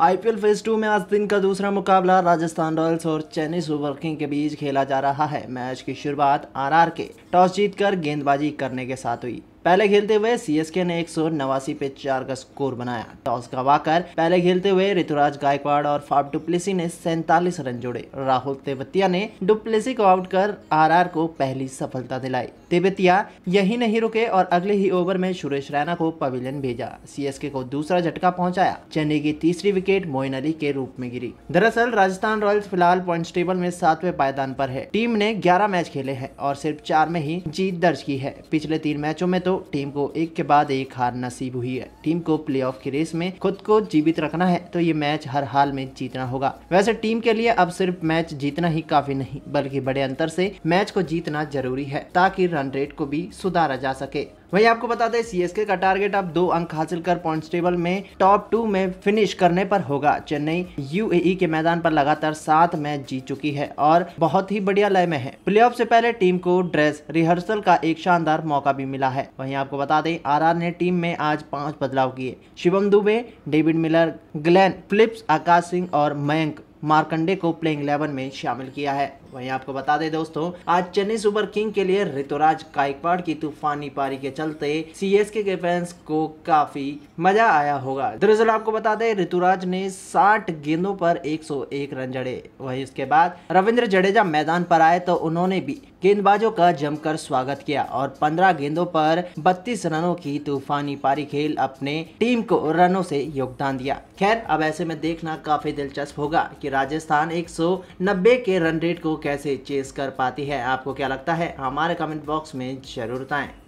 IPL phase two में आज दिन का दूसरा मुकाबला राजस्थान रॉयल्स और चेन्नई सुपर किंग के बीच खेला जा रहा है मैच की शुरुआत आरआर के टॉस जीतकर गेंदबाजी करने के साथ हुई पहले खेलते हुए सीएसके ने एक सौ नवासी पे चार का स्कोर बनाया टॉस गवाकर पहले खेलते हुए ऋतुराज गायकवाड़ और फाफ डुप्लेसी ने सैतालीस रन जोड़े राहुल तेवतिया ने डुप्लेसी को आउट कर आरआर को पहली सफलता दिलाई तेवतिया यही नहीं रुके और अगले ही ओवर में सुरेश रैना को पवेलियन भेजा सीएसके को दूसरा झटका पहुंचाया चेन्नई की तीसरी विकेट मोइन अली के रूप में गिरी दरअसल राजस्थान रॉयल्स फिलहाल पॉइंट टेबल में सातवें पायदान पर है टीम ने ग्यारह मैच खेले है और सिर्फ चार में ही जीत दर्ज की है पिछले तीन मैचों में तो तो टीम को एक के बाद एक हार नसीब हुई है टीम को ऑफ की रेस में खुद को जीवित रखना है तो ये मैच हर हाल में जीतना होगा वैसे टीम के लिए अब सिर्फ मैच जीतना ही काफी नहीं बल्कि बड़े अंतर से मैच को जीतना जरूरी है ताकि रन रेट को भी सुधारा जा सके वहीं आपको बता दें सीएसके का टारगेट अब दो अंक हासिल कर पॉइंट टेबल में टॉप टू में फिनिश करने पर होगा चेन्नई यूएई e के मैदान पर लगातार सात मैच जीत चुकी है और बहुत ही बढ़िया लय में है प्ले से पहले टीम को ड्रेस रिहर्सल का एक शानदार मौका भी मिला है वहीं आपको बता दें आर ने टीम में आज पांच बदलाव किए Shivam Dube David Miller Glenn Phillips Akash Singh और मयंक मार्कंडे को प्लेइंग इलेवन में शामिल किया है वहीं आपको बता दें दोस्तों आज चेन्नई सुपर किंग के लिए ऋतुराज कायकवाड़ की तूफानी पारी के चलते सीएसके के फैंस को काफी मजा आया होगा दरअसल आपको बता दें ऋतुराज ने साठ गेंदों पर 101 रन जड़े वहीं उसके बाद रविंद्र जडेजा मैदान पर आए तो उन्होंने भी गेंदबाजों का जमकर स्वागत किया और पंद्रह गेंदों पर बत्तीस रनों की तूफानी पारी खेल अपने टीम को रनों से योगदान दिया खैर अब ऐसे में देखना काफी दिलचस्प होगा कि कि राजस्थान 190 के रन रेट को कैसे चेस कर पाती है आपको क्या लगता है हमारे कमेंट बॉक्स में जरूर बताएं